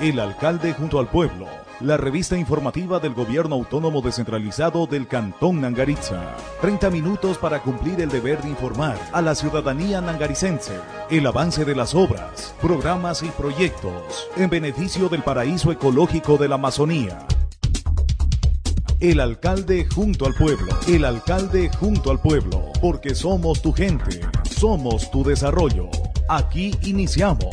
El alcalde junto al pueblo, la revista informativa del gobierno autónomo descentralizado del Cantón Nangaritza. 30 minutos para cumplir el deber de informar a la ciudadanía nangaricense el avance de las obras, programas y proyectos en beneficio del paraíso ecológico de la Amazonía. El alcalde junto al pueblo, el alcalde junto al pueblo, porque somos tu gente. Somos tu desarrollo. Aquí iniciamos.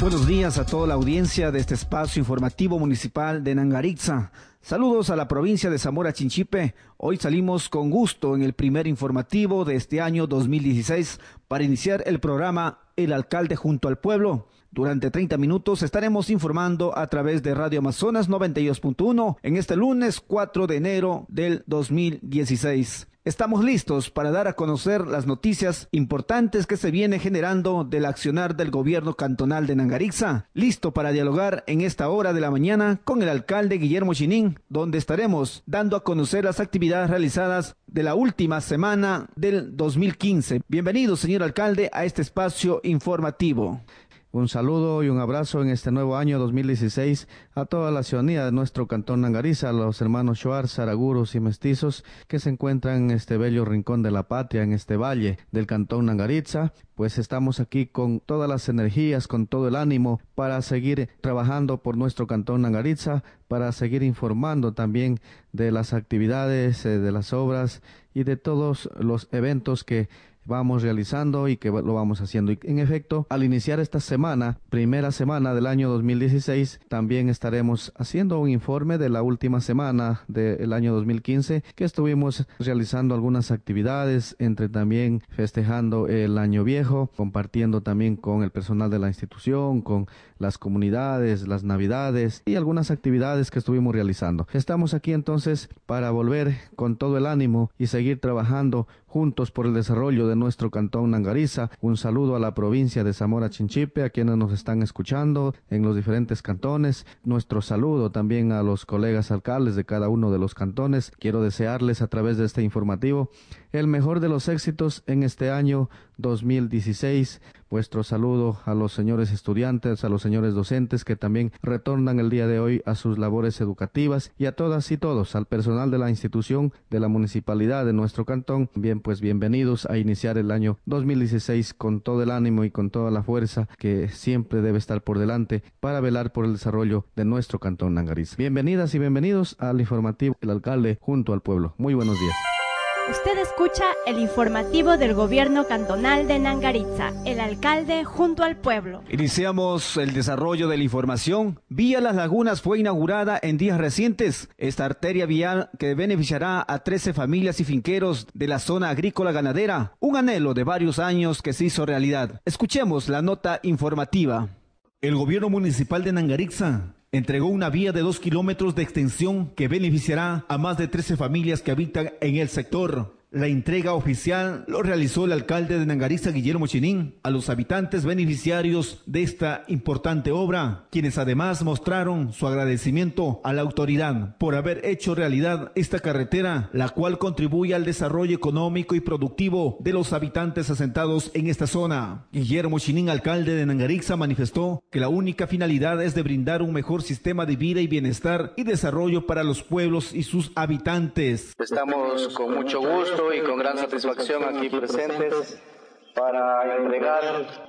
Buenos días a toda la audiencia de este espacio informativo municipal de Nangaritza. Saludos a la provincia de Zamora Chinchipe. Hoy salimos con gusto en el primer informativo de este año 2016 para iniciar el programa El alcalde junto al pueblo. Durante 30 minutos estaremos informando a través de Radio Amazonas 92.1 en este lunes 4 de enero del 2016. Estamos listos para dar a conocer las noticias importantes que se viene generando del accionar del gobierno cantonal de Nangarixa. Listo para dialogar en esta hora de la mañana con el alcalde Guillermo Chinín, donde estaremos dando a conocer las actividades realizadas de la última semana del 2015. Bienvenido, señor alcalde, a este espacio informativo. Un saludo y un abrazo en este nuevo año 2016 a toda la ciudadanía de nuestro cantón Nangariza, a los hermanos Schwarz, Zaraguros y Mestizos que se encuentran en este bello rincón de la patria, en este valle del cantón Nangariza. Pues estamos aquí con todas las energías, con todo el ánimo para seguir trabajando por nuestro cantón Nangariza, para seguir informando también de las actividades, eh, de las obras y de todos los eventos que vamos realizando y que lo vamos haciendo. en efecto, al iniciar esta semana, primera semana del año 2016, también estaremos haciendo un informe de la última semana del año 2015 que estuvimos realizando algunas actividades, entre también festejando el año viejo, compartiendo también con el personal de la institución, con las comunidades, las navidades y algunas actividades que estuvimos realizando. Estamos aquí entonces para volver con todo el ánimo y seguir trabajando juntos por el desarrollo de nuestro cantón Nangariza. Un saludo a la provincia de Zamora Chinchipe, a quienes nos están escuchando en los diferentes cantones. Nuestro saludo también a los colegas alcaldes de cada uno de los cantones. Quiero desearles a través de este informativo el mejor de los éxitos en este año 2016. Vuestro saludo a los señores estudiantes, a los señores docentes que también retornan el día de hoy a sus labores educativas y a todas y todos, al personal de la institución, de la municipalidad, de nuestro cantón. Bien, pues bienvenidos a iniciar el año 2016 con todo el ánimo y con toda la fuerza que siempre debe estar por delante para velar por el desarrollo de nuestro cantón Nangariz. Bienvenidas y bienvenidos al informativo El Alcalde junto al pueblo. Muy buenos días. Usted escucha el informativo del gobierno cantonal de Nangaritza, el alcalde junto al pueblo. Iniciamos el desarrollo de la información. Vía Las Lagunas fue inaugurada en días recientes. Esta arteria vial que beneficiará a 13 familias y finqueros de la zona agrícola ganadera. Un anhelo de varios años que se hizo realidad. Escuchemos la nota informativa. El gobierno municipal de Nangaritza entregó una vía de dos kilómetros de extensión que beneficiará a más de 13 familias que habitan en el sector. La entrega oficial lo realizó el alcalde de Nangariza, Guillermo Chinín, a los habitantes beneficiarios de esta importante obra, quienes además mostraron su agradecimiento a la autoridad por haber hecho realidad esta carretera, la cual contribuye al desarrollo económico y productivo de los habitantes asentados en esta zona. Guillermo Chinín, alcalde de Nangariza, manifestó que la única finalidad es de brindar un mejor sistema de vida y bienestar y desarrollo para los pueblos y sus habitantes. Estamos con mucho gusto y con gran satisfacción aquí presentes para entregar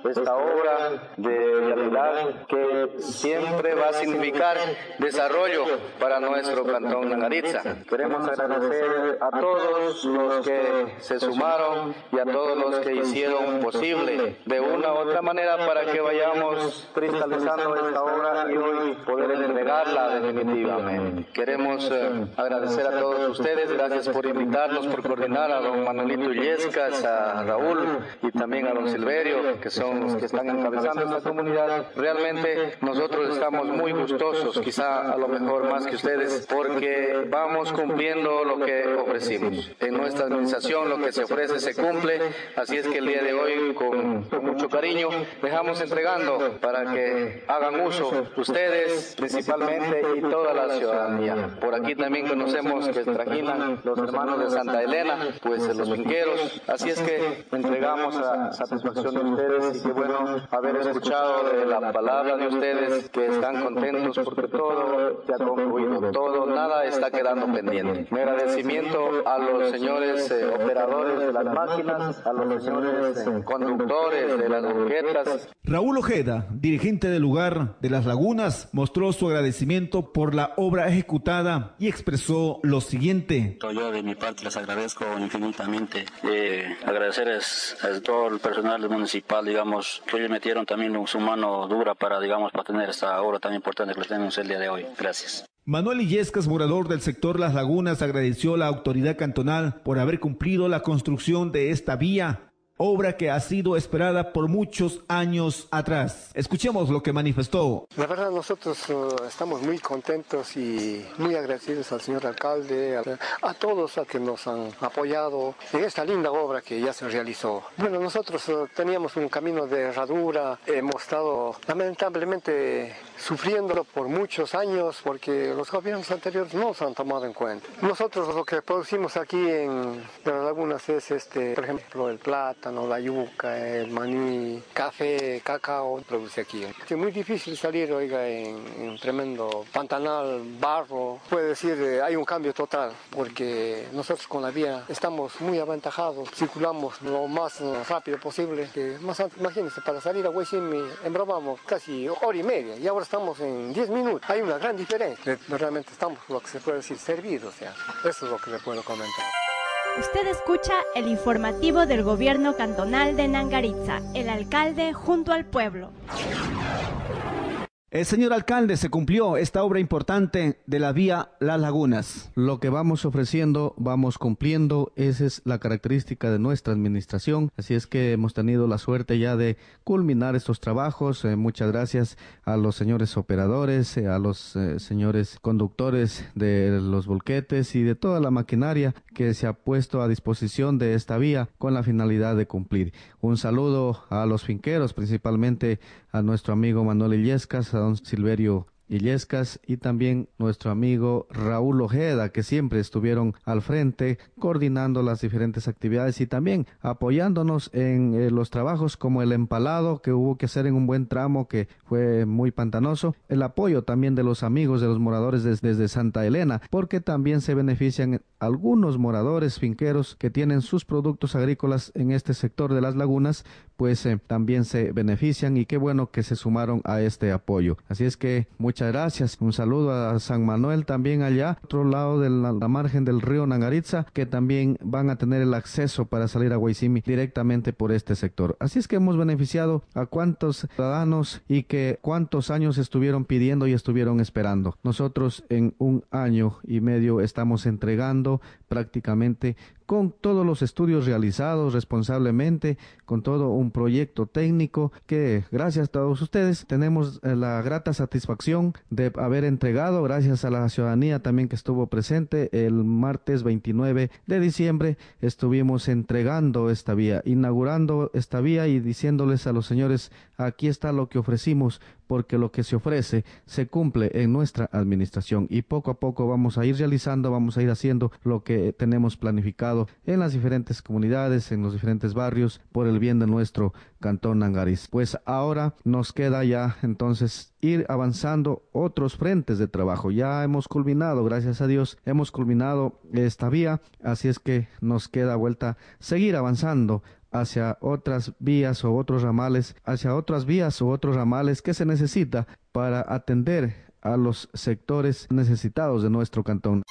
esta obra de realidad que siempre va a significar desarrollo para nuestro cantón Nariza. Queremos agradecer a todos los que se sumaron y a todos los que hicieron posible de una u otra manera para que vayamos cristalizando esta obra y hoy poder entregarla definitivamente. Queremos agradecer a todos ustedes, gracias por invitarnos, por coordinar a don Manuelito Yescas, a Raúl y también a los Silverio, que son los que están encabezando esta comunidad. Realmente nosotros estamos muy gustosos, quizá a lo mejor más que ustedes, porque vamos cumpliendo lo que ofrecimos. En nuestra administración lo que se ofrece se cumple, así es que el día de hoy con, mucho cariño dejamos entregando para que hagan uso ustedes principalmente y toda la ciudadanía. Por aquí también conocemos que trajinan los hermanos de Santa Elena, pues los vinqueros, así es que entregamos satisfacción de ustedes y bueno haber escuchado de la palabra de ustedes que están contentos porque todo se ha concluido, todo, nada está quedando pendiente. Mi agradecimiento a los señores operadores de las máquinas, a los señores conductores de las objetas. Raúl Ojeda, dirigente del lugar de las lagunas, mostró su agradecimiento por la obra ejecutada y expresó lo siguiente. Yo de mi parte les agradezco infinitamente. Eh, agradecer a el personal municipal, digamos, que ellos metieron también su mano dura para, digamos, para tener esta obra tan importante que tenemos el día de hoy. Gracias. Manuel Illescas, morador del sector Las Lagunas, agradeció a la autoridad cantonal por haber cumplido la construcción de esta vía obra que ha sido esperada por muchos años atrás. Escuchemos lo que manifestó. La verdad nosotros eh, estamos muy contentos y muy agradecidos al señor alcalde, a, todos a que nos han apoyado en esta linda obra que ya se realizó. Bueno, nosotros eh, teníamos un camino de herradura, hemos estado lamentablemente sufriéndolo por muchos años porque los gobiernos anteriores no nos han tomado en cuenta. Nosotros lo que producimos aquí en, las lagunas es este, por ejemplo, el plato, la yuca, el maní, café, cacao, produce aquí. Es ¿eh? muy difícil salir, oiga, en, un tremendo pantanal, barro. Puede decir, eh, hay un cambio total, porque nosotros con la vía estamos muy aventajados, circulamos lo más eh, rápido posible. Que más, imagínense, para salir a en embromamos casi hora y media y ahora estamos en 10 minutos. Hay una gran diferencia. Realmente estamos, lo que se puede decir, servidos. O sea, eso es lo que le puedo comentar. Usted escucha el informativo del gobierno cantonal de Nangaritza, el alcalde junto al pueblo señor alcalde, se cumplió esta obra importante de la vía Las Lagunas. Lo que vamos ofreciendo, vamos cumpliendo, esa es la característica de nuestra administración, así es que hemos tenido la suerte ya de culminar estos trabajos. Eh, muchas gracias a los señores operadores, eh, a los eh, señores conductores de los volquetes y de toda la maquinaria que se ha puesto a disposición de esta vía con la finalidad de cumplir. Un saludo a los finqueros, principalmente a nuestro amigo Manuel Illescas, a don Silverio Illescas y también nuestro amigo Raúl Ojeda, que siempre estuvieron al frente coordinando las diferentes actividades y también apoyándonos en eh, los trabajos como el empalado que hubo que hacer en un buen tramo que fue muy pantanoso, el apoyo también de los amigos de los moradores desde Santa Elena, porque también se benefician algunos moradores finqueros que tienen sus productos agrícolas en este sector de las lagunas, pues eh, también se benefician y qué bueno que se sumaron a este apoyo. Así es que muchas gracias. Un saludo a San Manuel también allá, otro lado de la, margen del río Nangaritza, que también van a tener el acceso para salir a Guaysimi directamente por este sector. Así es que hemos beneficiado a cuántos ciudadanos y que cuántos años estuvieron pidiendo y estuvieron esperando. Nosotros en un año y medio estamos entregando prácticamente con todos los estudios realizados responsablemente, con todo un proyecto técnico que gracias a todos ustedes tenemos eh, la grata satisfacción de haber entregado, gracias a la ciudadanía también que estuvo presente el martes 29 de diciembre, estuvimos entregando esta vía, inaugurando esta vía y diciéndoles a los señores, aquí está lo que ofrecimos porque lo que se ofrece se cumple en nuestra administración y poco a poco vamos a ir realizando, vamos a ir haciendo lo que tenemos planificado en las diferentes comunidades, en los diferentes barrios, por el bien de nuestro cantón Nangariz. Pues ahora nos queda ya entonces ir avanzando otros frentes de trabajo. Ya hemos culminado, gracias a Dios, hemos culminado esta vía, así es que nos queda vuelta seguir avanzando hacia otras vías o otros ramales, hacia otras vías o otros ramales que se necesita para atender a los sectores necesitados de nuestro cantón.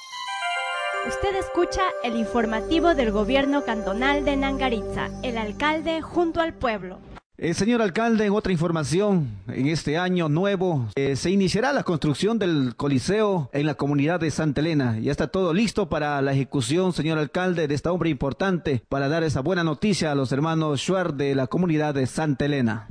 Usted escucha el informativo del gobierno cantonal de Nangaritza, el alcalde junto al pueblo. Eh, señor alcalde, en otra información, en este año nuevo eh, se iniciará la construcción del Coliseo en la comunidad de Santa Elena. Ya está todo listo para la ejecución, señor alcalde, de esta obra importante para dar esa buena noticia a los hermanos Suárez de la comunidad de Santa Elena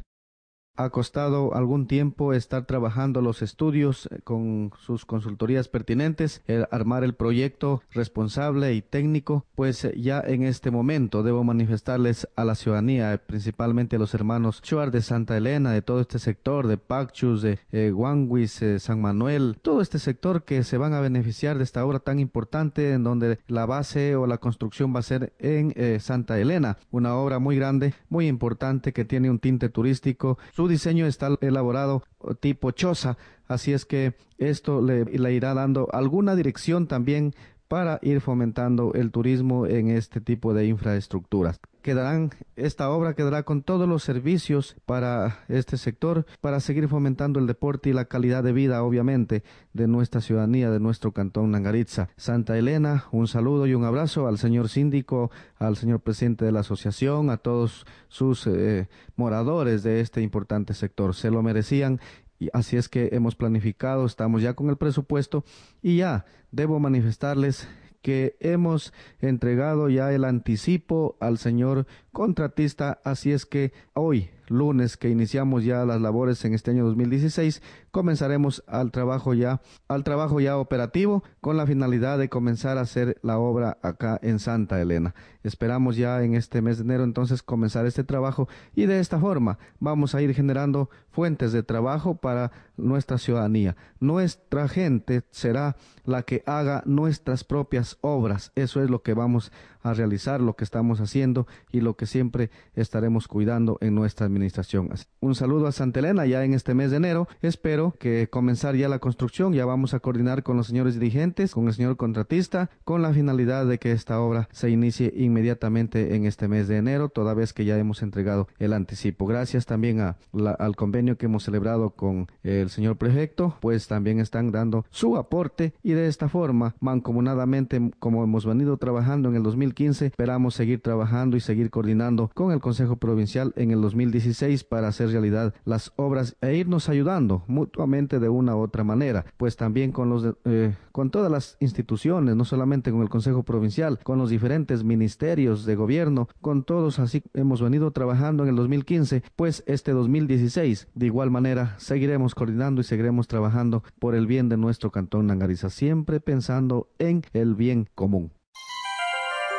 ha costado algún tiempo estar trabajando los estudios eh, con sus consultorías pertinentes, armar el proyecto responsable y técnico, pues eh, ya en este momento debo manifestarles a la ciudadanía, eh, principalmente a los hermanos Chuar de Santa Elena, de todo este sector, de Pacchus, de Guanguis, San Manuel, todo este sector que se van a beneficiar de esta obra tan importante en donde la base o la construcción va a ser en Santa Elena, una obra muy grande, muy importante que tiene un tinte turístico. Su diseño está elaborado tipo choza, así es que esto le, le irá dando alguna dirección también para ir fomentando el turismo en este tipo de infraestructuras. Quedarán, esta obra quedará con todos los servicios para este sector, para seguir fomentando el deporte y la calidad de vida, obviamente, de nuestra ciudadanía, de nuestro cantón Nangaritza. Santa Elena, un saludo y un abrazo al señor síndico, al señor presidente de la asociación, a todos sus eh, moradores de este importante sector. Se lo merecían y así es que hemos planificado, estamos ya con el presupuesto y ya debo manifestarles que hemos entregado ya el anticipo al señor contratista, así es que hoy, lunes, que iniciamos ya las labores en este año 2016, comenzaremos al trabajo ya, al trabajo ya operativo, con la finalidad de comenzar a hacer la obra acá en Santa Elena. Esperamos ya en este mes de enero entonces comenzar este trabajo y de esta forma vamos a ir generando fuentes de trabajo para nuestra ciudadanía. Nuestra gente será la que haga nuestras propias obras. Eso es lo que vamos a realizar, lo que estamos haciendo y lo que siempre estaremos cuidando en nuestra administración. Un saludo a Santa Elena ya en este mes de enero. Espero que comenzar ya la construcción. Ya vamos a coordinar con los señores dirigentes, con el señor contratista, con la finalidad de que esta obra se inicie inmediatamente inmediatamente en este mes de enero, toda vez que ya hemos entregado el anticipo. Gracias también a al convenio que hemos celebrado con el señor prefecto, pues también están dando su aporte y de esta forma, mancomunadamente, como hemos venido trabajando en el 2015, esperamos seguir trabajando y seguir coordinando con el Consejo Provincial en el 2016 para hacer realidad las obras e irnos ayudando mutuamente de una u otra manera, pues también con los... Eh, con todas las instituciones, no solamente con el Consejo Provincial, con los diferentes ministerios de gobierno, con todos así hemos venido trabajando en el 2015, pues este 2016 de igual manera seguiremos coordinando y seguiremos trabajando por el bien de nuestro cantón Nangariza, siempre pensando en el bien común.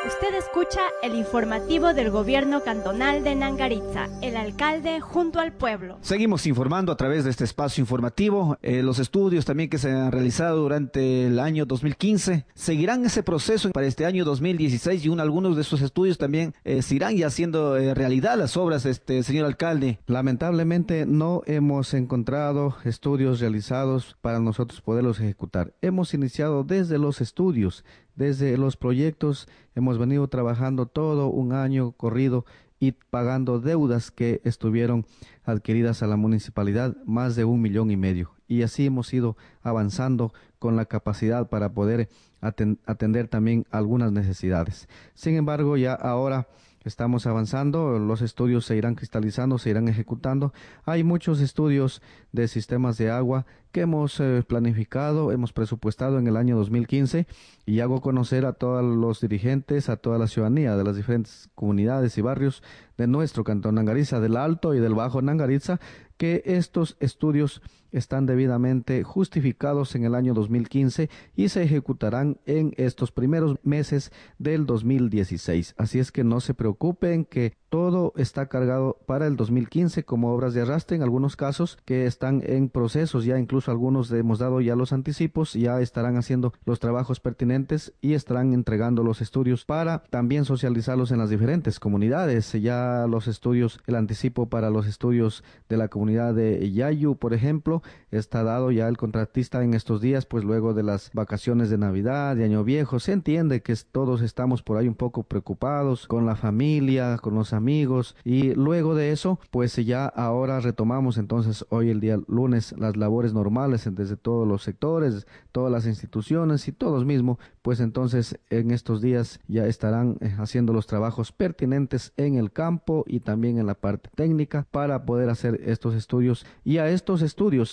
Usted escucha el informativo del gobierno cantonal de Nangaritza, el alcalde junto al pueblo. Seguimos informando a través de este espacio informativo. Eh, los estudios también que se han realizado durante el año 2015 seguirán ese proceso para este año 2016 y algunos de esos estudios también eh, irán ya haciendo eh, realidad las obras, este señor alcalde. Lamentablemente no hemos encontrado estudios realizados para nosotros poderlos ejecutar. Hemos iniciado desde los estudios desde los proyectos hemos venido trabajando todo un año corrido y pagando deudas que estuvieron adquiridas a la municipalidad, más de un millón y medio. Y así hemos ido avanzando con la capacidad para poder atender también algunas necesidades. Sin embargo, ya ahora Estamos avanzando, los estudios se irán cristalizando, se irán ejecutando. Hay muchos estudios de sistemas de agua que hemos eh, planificado, hemos presupuestado en el año 2015 y hago conocer a todos los dirigentes, a toda la ciudadanía de las diferentes comunidades y barrios de nuestro cantón Nangariza, del Alto y del Bajo Nangariza, que estos estudios están debidamente justificados en el año 2015 y se ejecutarán en estos primeros meses del 2016. Así es que no se preocupen que todo está cargado para el 2015 como obras de arrastre en algunos casos que están en procesos ya incluso algunos hemos dado ya los anticipos ya estarán haciendo los trabajos pertinentes y estarán entregando los estudios para también socializarlos en las diferentes comunidades ya los estudios el anticipo para los estudios de la comunidad de Yayu por ejemplo está dado ya el contratista en estos días, pues luego de las vacaciones de Navidad, de Año Viejo, se entiende que todos estamos por ahí un poco preocupados con la familia, con los amigos y luego de eso, pues ya ahora retomamos entonces hoy el día lunes las labores normales desde todos los sectores, todas las instituciones y todos mismos, pues entonces en estos días ya estarán eh, haciendo los trabajos pertinentes en el campo y también en la parte técnica para poder hacer estos estudios y a estos estudios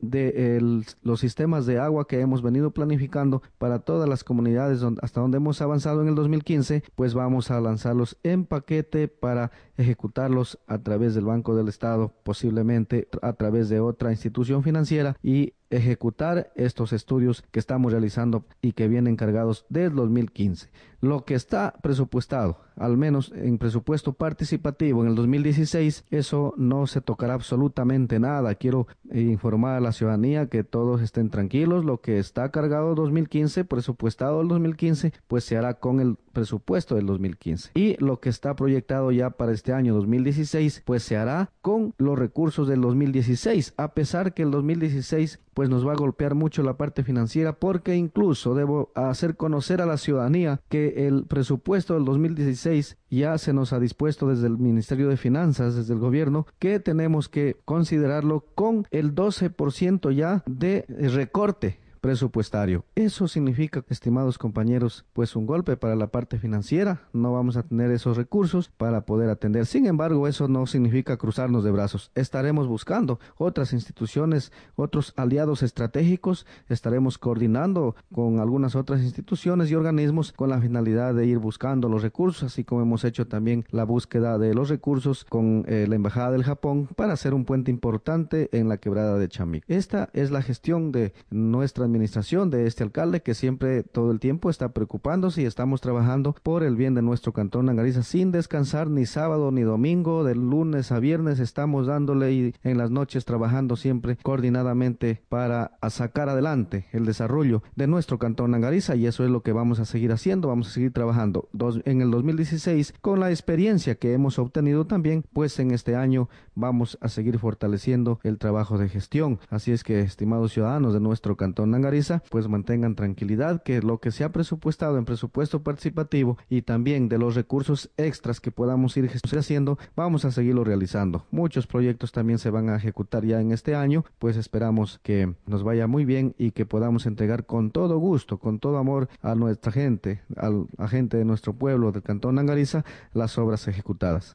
de los sistemas de agua que hemos venido planificando para todas las comunidades hasta donde hemos avanzado en el 2015, pues vamos a lanzarlos en paquete para ejecutarlos a través del Banco del Estado, posiblemente a través de otra institución financiera y ejecutar estos estudios que estamos realizando y que vienen cargados desde 2015. Lo que está presupuestado, al menos en presupuesto participativo en el 2016, eso no se tocará absolutamente nada. Quiero eh, informar la ciudadanía, que todos estén tranquilos. Lo que está cargado 2015, presupuestado el 2015, pues se hará con el presupuesto del 2015. Y lo que está proyectado ya para este año 2016, pues se hará con los recursos del 2016, a pesar que el 2016 pues nos va a golpear mucho la parte financiera porque incluso debo hacer conocer a la ciudadanía que el presupuesto del 2016 ya se nos ha dispuesto desde el Ministerio de Finanzas, desde el gobierno, que tenemos que considerarlo con el 12% ya de recorte presupuestario. Eso significa, estimados compañeros, pues un golpe para la parte financiera. No vamos a tener esos recursos para poder atender. Sin embargo, eso no significa cruzarnos de brazos. Estaremos buscando otras instituciones, otros aliados estratégicos. Estaremos coordinando con algunas otras instituciones y organismos con la finalidad de ir buscando los recursos, así como hemos hecho también la búsqueda de los recursos con eh, la Embajada del Japón para hacer un puente importante en la quebrada de Chamí. Esta es la gestión de nuestra administración de este alcalde que siempre todo el tiempo está preocupándose y estamos trabajando por el bien de nuestro cantón Nangariza sin descansar ni sábado ni domingo, de lunes a viernes estamos dándole y en las noches trabajando siempre coordinadamente para sacar adelante el desarrollo de nuestro cantón Nangariza y eso es lo que vamos a seguir haciendo, vamos a seguir trabajando Dos, en el 2016 con la experiencia que hemos obtenido también, pues en este año vamos a seguir fortaleciendo el trabajo de gestión. Así es que, estimados ciudadanos de nuestro cantón Angariza, pues mantengan tranquilidad que lo que se ha presupuestado en presupuesto participativo y también de los recursos extras que podamos ir haciendo, vamos a seguirlo realizando. Muchos proyectos también se van a ejecutar ya en este año, pues esperamos que nos vaya muy bien y que podamos entregar con todo gusto, con todo amor a nuestra gente, a la gente de nuestro pueblo del Cantón Nangariza, las obras ejecutadas.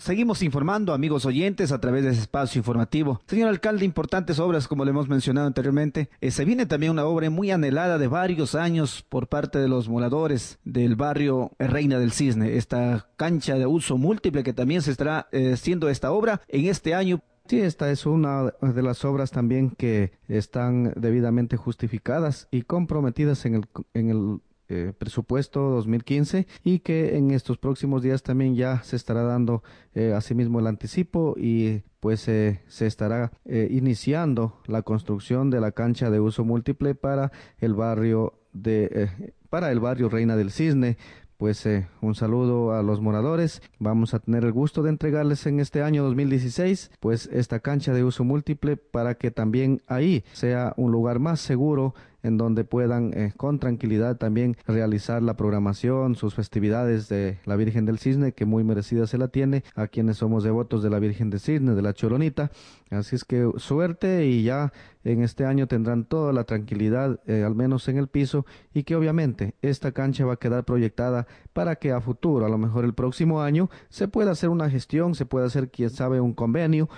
Seguimos informando, amigos oyentes, a través de ese espacio informativo. Señor alcalde, importantes obras, como le hemos mencionado anteriormente. Eh, se viene también una obra muy anhelada de varios años por parte de los moradores del barrio Reina del Cisne. Esta cancha de uso múltiple que también se estará eh, haciendo esta obra en este año Sí, esta es una de las obras también que están debidamente justificadas y comprometidas en el eh, presupuesto 2015 y que en estos próximos días también ya se estará dando eh, asimismo el anticipo y pues eh, se estará iniciando la construcción de la cancha de uso múltiple para el barrio de para el barrio Reina del Cisne pues un saludo a los moradores. Vamos a tener el gusto de entregarles en este año 2016 pues esta cancha de uso múltiple para que también ahí sea un lugar más seguro en donde puedan eh, con tranquilidad también realizar la programación, sus festividades de la Virgen del Cisne, que muy merecida se la tiene a quienes somos devotos de la Virgen del Cisne, de la Choronita. Así es que uh, suerte y ya en este año tendrán toda la tranquilidad, eh, al menos en el piso, y que obviamente esta cancha va a quedar proyectada para que a futuro, a lo mejor el próximo año, se pueda hacer una gestión, se pueda hacer, quién sabe, un convenio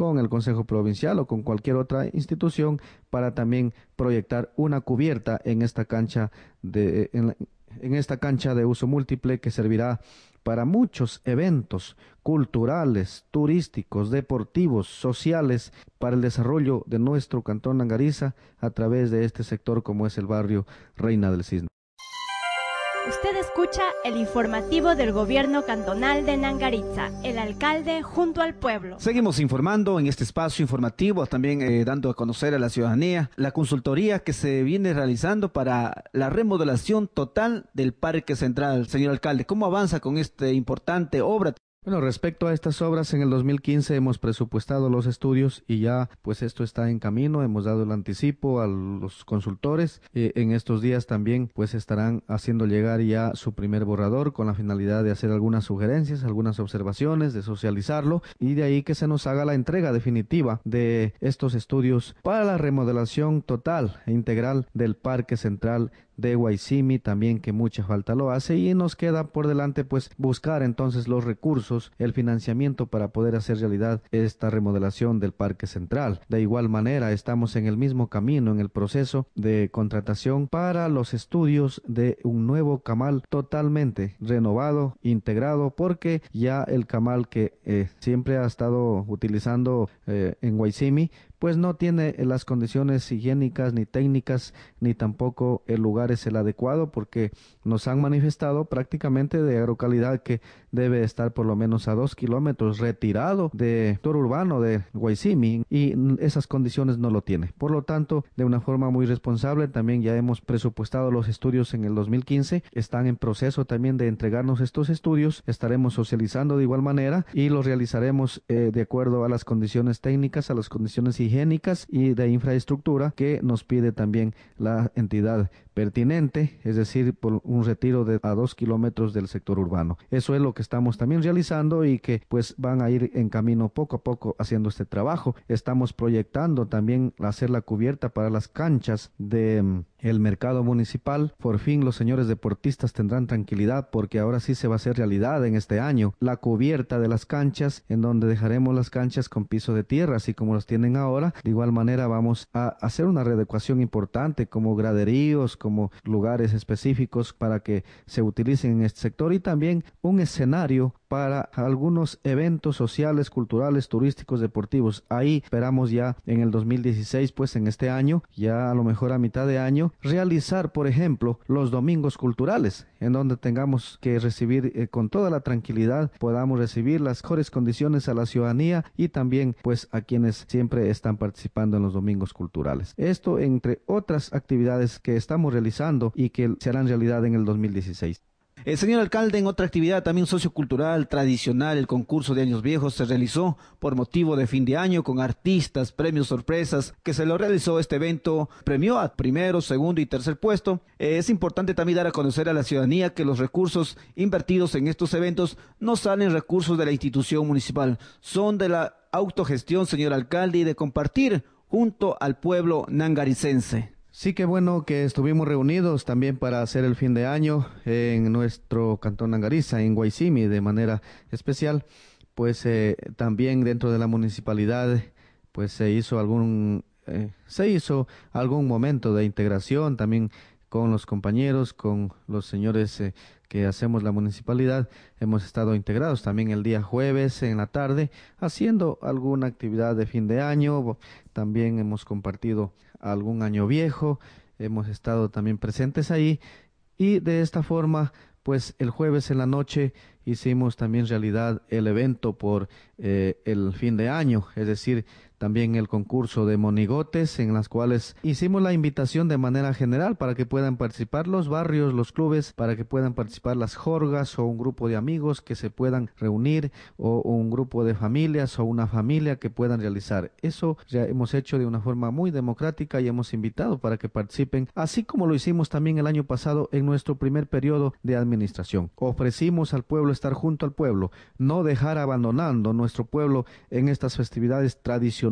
con el Consejo Provincial o con cualquier otra institución para también proyectar una cubierta en esta cancha de, en, esta cancha de uso múltiple que servirá para muchos eventos culturales, turísticos, deportivos, sociales, para el desarrollo de nuestro cantón Angariza a través de este sector como es el barrio Reina del Cisne. Usted escucha el informativo del gobierno cantonal de Nangaritza, el alcalde junto al pueblo. Seguimos informando en este espacio informativo, también eh, dando a conocer a la ciudadanía la consultoría que se viene realizando para la remodelación total del Parque Central. Señor alcalde, ¿cómo avanza con esta importante obra? Bueno, respecto a estas obras, en el 2015 hemos presupuestado los estudios y ya pues esto está en camino, hemos dado el anticipo a los consultores. Eh, en estos días también pues estarán haciendo llegar ya su primer borrador con la finalidad de hacer algunas sugerencias, algunas observaciones, de socializarlo y de ahí que se nos haga la entrega definitiva de estos estudios para la remodelación total e integral del Parque Central de Guaycimi también que mucha falta lo hace y nos queda por delante pues buscar entonces los recursos, el financiamiento para poder hacer realidad esta remodelación del Parque Central. De igual manera estamos en el mismo camino en el proceso de contratación para los estudios de un nuevo camal totalmente renovado, integrado porque ya el camal que eh, siempre ha estado utilizando eh, en Guaycimi pues no tiene eh, las condiciones higiénicas ni técnicas, ni tampoco el lugar es el adecuado, porque nos han manifestado prácticamente de agrocalidad que debe estar por lo menos a dos kilómetros retirado de sector urbano de Guaycimi y esas condiciones no lo tiene. Por lo tanto, de una forma muy responsable, también ya hemos presupuestado los estudios en el 2015, están en proceso también de entregarnos estos estudios, estaremos socializando de igual manera y los realizaremos eh, de acuerdo a las condiciones técnicas, a las condiciones higiénicas higiénicas y de infraestructura que nos pide también la entidad pertinente, es decir, por un retiro de a dos kilómetros del sector urbano. Eso es lo que estamos también realizando y que pues van a ir en camino poco a poco haciendo este trabajo. Estamos proyectando también hacer la cubierta para las canchas de mm, el mercado municipal. Por fin los señores deportistas tendrán tranquilidad porque ahora sí se va a hacer realidad en este año la cubierta de las canchas en donde dejaremos las canchas con piso de tierra así como las tienen ahora. De igual manera vamos a hacer una readecuación importante como graderíos, como como lugares específicos para que se utilicen en este sector y también un escenario para algunos eventos sociales, culturales, turísticos, deportivos. Ahí esperamos ya en el 2016, pues en este año, ya a lo mejor a mitad de año, realizar, por ejemplo, los domingos culturales, en donde tengamos que recibir eh, con toda la tranquilidad, podamos recibir las mejores condiciones a la ciudadanía y también pues a quienes siempre están participando en los domingos culturales. Esto entre otras actividades que estamos realizando y que serán realidad en el 2016. Eh, señor alcalde, en otra actividad también sociocultural tradicional, el concurso de años viejos se realizó por motivo de fin de año con artistas, premios sorpresas, que se lo realizó este evento, premió a primero, segundo y tercer puesto. Eh, es importante también dar a conocer a la ciudadanía que los recursos invertidos en estos eventos no salen recursos de la institución municipal, son de la autogestión, señor alcalde, y de compartir junto al pueblo nangaricense. Sí, qué bueno que estuvimos reunidos también para hacer el fin de año en nuestro cantón Angariza, en Guaisimi de manera especial. Pues eh, también dentro de la municipalidad, pues se hizo algún eh, se hizo algún momento de integración también con los compañeros, con los señores eh, que hacemos la municipalidad. Hemos estado integrados también el día jueves en la tarde haciendo alguna actividad de fin de año. También hemos compartido algún año viejo, hemos estado también presentes ahí y de esta forma pues el jueves en la noche hicimos también realidad el evento por eh, el fin de año, es decir, también el concurso de monigotes en las cuales hicimos la invitación de manera general para que puedan participar los barrios, los clubes, para que puedan participar las jorgas o un grupo de amigos que se puedan reunir o un grupo de familias o una familia que puedan realizar. Eso ya hemos hecho de una forma muy democrática y hemos invitado para que participen, así como lo hicimos también el año pasado en nuestro primer periodo de administración. Ofrecimos al pueblo estar junto al pueblo, no dejar abandonando nuestro pueblo en estas festividades tradicionales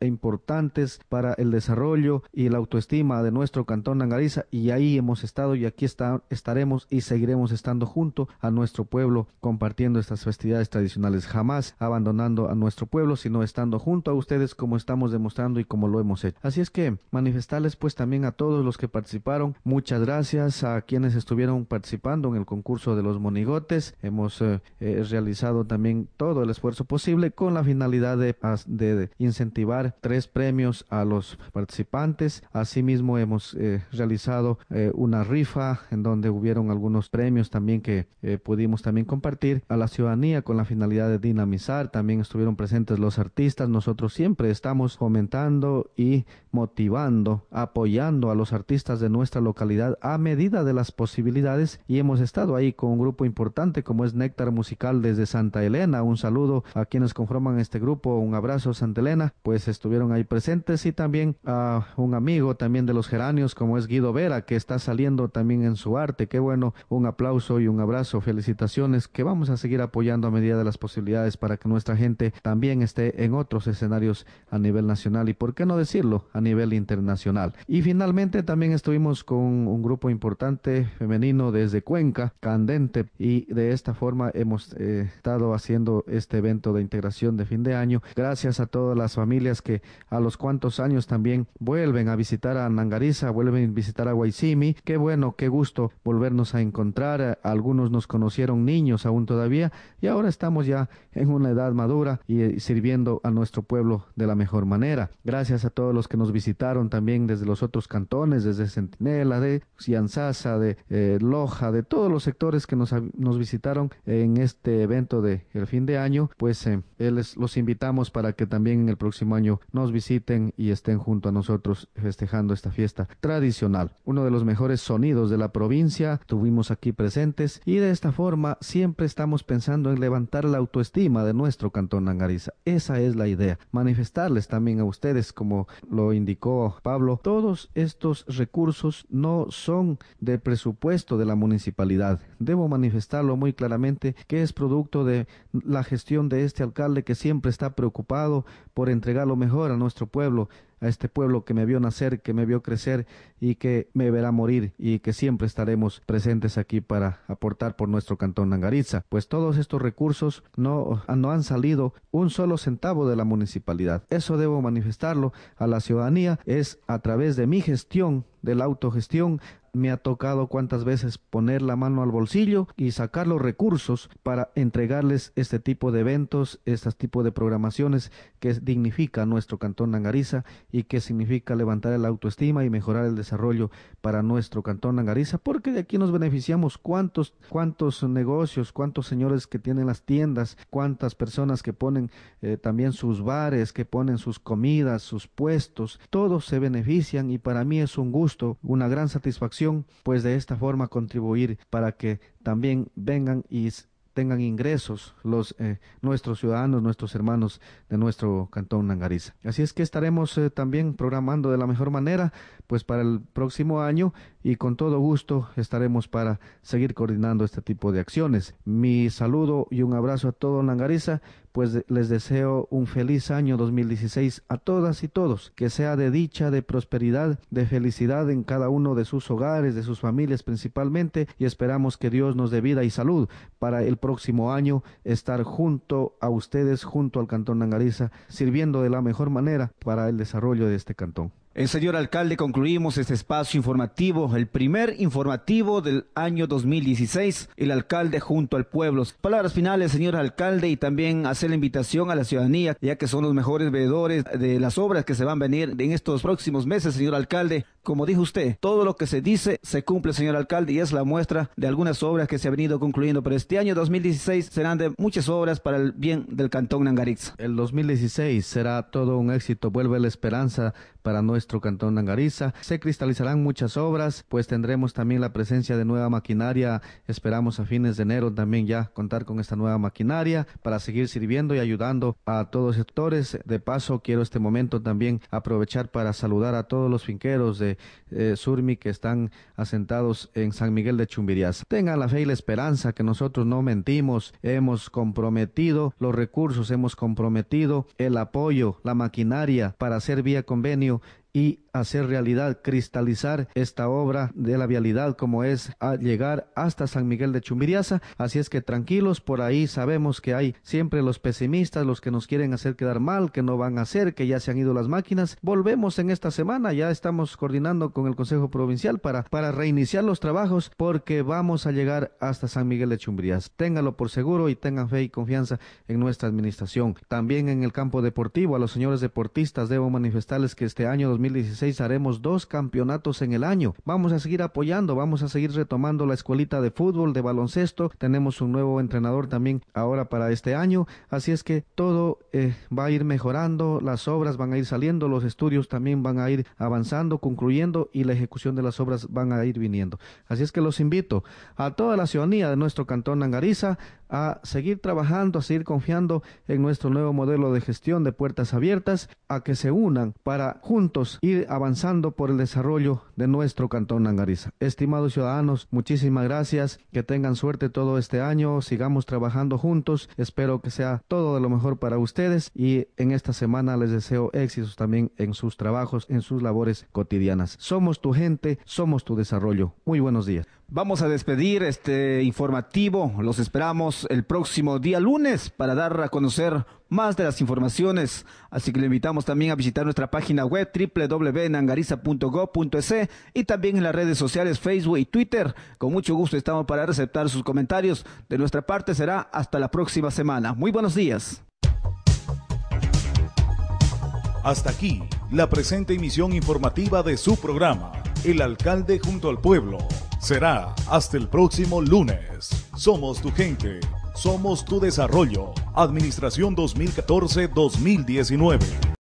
e importantes para el desarrollo y la autoestima de nuestro cantón Angariza y ahí hemos estado y aquí estaremos y seguiremos estando junto a nuestro pueblo compartiendo estas festividades tradicionales, jamás abandonando a nuestro pueblo, sino estando junto a ustedes como estamos demostrando y como lo hemos hecho. Así es que manifestarles pues también a todos los que participaron, muchas gracias a quienes estuvieron participando en el concurso de los monigotes, hemos eh, eh, realizado también todo el esfuerzo posible con la finalidad de, de incentivar tres premios a los participantes. Asimismo, hemos eh, realizado eh, una rifa en donde hubieron algunos premios también que eh, pudimos también compartir a la ciudadanía con la finalidad de dinamizar. También estuvieron presentes los artistas. Nosotros siempre estamos comentando y motivando, apoyando a los artistas de nuestra localidad a medida de las posibilidades y hemos estado ahí con un grupo importante como es Néctar Musical desde Santa Elena. Un saludo a quienes conforman este grupo. Un abrazo, Santa Elena pues estuvieron ahí presentes y también a un amigo también de los geranios como es Guido Vera, que está saliendo también en su arte. Qué bueno, un aplauso y un abrazo, felicitaciones que vamos a seguir apoyando a medida de las posibilidades para que nuestra gente también esté en otros escenarios a nivel nacional y, por qué no decirlo, a nivel internacional. Y finalmente también estuvimos con un grupo importante femenino desde Cuenca, Candente, y de esta forma hemos eh, estado haciendo este evento de integración de fin de año. Gracias a todas las las familias que a los cuantos años también vuelven a visitar a Nangariza, vuelven a visitar a Guaycimi. Qué bueno, qué gusto volvernos a encontrar. Algunos nos conocieron niños aún todavía y ahora estamos ya en una edad madura y eh, sirviendo a nuestro pueblo de la mejor manera. Gracias a todos los que nos visitaron también desde los otros cantones, desde Centinela, de Cianzasa, de eh, Loja, de todos los sectores que nos, nos visitaron en este evento del el fin de año. Pues eh, les, los invitamos para que también el próximo año nos visiten y estén junto a nosotros festejando esta fiesta tradicional. Uno de los mejores sonidos de la provincia tuvimos aquí presentes y de esta forma siempre estamos pensando en levantar la autoestima de nuestro cantón Nangariza. Esa es la idea. Manifestarles también a ustedes, como lo indicó Pablo, todos estos recursos no son de presupuesto de la municipalidad. Debo manifestarlo muy claramente que es producto de la gestión de este alcalde que siempre está preocupado por entregar lo mejor a nuestro pueblo, a este pueblo que me vio nacer, que me vio crecer y que me verá morir y que siempre estaremos presentes aquí para aportar por nuestro cantón Nangaritza, pues todos estos recursos no, no han salido un solo centavo de la municipalidad. Eso debo manifestarlo a la ciudadanía, es a través de mi gestión de la autogestión, me ha tocado cuántas veces poner la mano al bolsillo y sacar los recursos para entregarles este tipo de eventos, este tipo de programaciones que dignifica nuestro cantón Nangariza y que significa levantar la autoestima y mejorar el desarrollo para nuestro cantón Nangariza, porque de aquí nos beneficiamos cuántos, cuántos negocios, cuántos señores que tienen las tiendas, cuántas personas que ponen eh, también sus bares, que ponen sus comidas, sus puestos, todos se benefician y para mí es un gusto una gran satisfacción, pues de esta forma contribuir para que también vengan y tengan ingresos los eh, nuestros ciudadanos, nuestros hermanos de nuestro cantón Nangariza. Así es que estaremos eh, también programando de la mejor manera, pues para el próximo año y con todo gusto estaremos para seguir coordinando este tipo de acciones. Mi saludo y un abrazo a todo Nangariza pues les deseo un feliz año 2016 a todas y todos, que sea de dicha, de prosperidad, de felicidad en cada uno de sus hogares, de sus familias principalmente, y esperamos que Dios nos dé vida y salud para el próximo año estar junto a ustedes, junto al Cantón Nangariza, sirviendo de la mejor manera para el desarrollo de este cantón. Eh, señor alcalde, concluimos este espacio informativo, el primer informativo del año 2016, el alcalde junto al pueblo. Palabras finales, señor alcalde, y también hacer la invitación a la ciudadanía, ya que son los mejores veedores de las obras que se van a venir en estos próximos meses, señor alcalde, como dijo usted, todo lo que se dice se cumple, señor alcalde, y es la muestra de algunas obras que se han venido concluyendo. Pero este año 2016 serán de muchas obras para el bien del cantón Nangariza El 2016 será todo un éxito, vuelve la esperanza para nuestro cantón Nangariza. Se cristalizarán muchas obras, pues tendremos también la presencia de nueva maquinaria. Esperamos a fines de enero también ya contar con esta nueva maquinaria para seguir sirviendo y ayudando a todos los sectores. De paso, quiero este momento también aprovechar para saludar a todos los finqueros de eh, Surmi que están asentados en San Miguel de Chumbirias. Tengan la fe y la esperanza que nosotros no mentimos, hemos comprometido los recursos, hemos comprometido el apoyo, la maquinaria para hacer vía convenio y hacer realidad, cristalizar esta obra de la vialidad como es llegar hasta San Miguel de Chumbiriaza Así es que tranquilos, por ahí sabemos que hay siempre los pesimistas, los que nos quieren hacer quedar mal, que no van a hacer, que ya se han ido las máquinas. Volvemos en esta semana, ya estamos coordinando con el Consejo Provincial para, para reiniciar los trabajos porque vamos a llegar hasta San Miguel de Chumbiriaza, Téngalo por seguro y tengan fe y confianza en nuestra administración. También en el campo deportivo, a los señores deportistas debo manifestarles que este año 2016 haremos dos campeonatos en el año. Vamos a seguir apoyando, vamos a seguir retomando la escuelita de fútbol, de baloncesto. Tenemos un nuevo entrenador también ahora para este año. Así es que todo eh, va a ir mejorando, las obras van a ir saliendo, los estudios también van a ir avanzando, concluyendo y la ejecución de las obras van a ir viniendo. Así es que los invito a toda la ciudadanía de nuestro cantón Angariza a seguir trabajando, a seguir confiando en nuestro nuevo modelo de gestión de puertas abiertas, a que se unan para juntos ir avanzando por el desarrollo de nuestro cantón Nangariza. Estimados ciudadanos, muchísimas gracias, que tengan suerte todo este año, sigamos trabajando juntos, espero que sea todo de lo mejor para ustedes y en esta semana les deseo éxitos también en sus trabajos, en sus labores cotidianas. Somos tu gente, somos tu desarrollo. Muy buenos días. Vamos a despedir este informativo. Los esperamos el próximo día lunes para dar a conocer más de las informaciones. Así que le invitamos también a visitar nuestra página web www.nangariza.gov.es y también en las redes sociales Facebook y Twitter. Con mucho gusto estamos para aceptar sus comentarios. De nuestra parte será hasta la próxima semana. Muy buenos días. Hasta aquí la presente emisión informativa de su programa, El Alcalde junto al Pueblo Será hasta el próximo lunes. Somos tu gente. Somos tu desarrollo. Administración 2014-2019.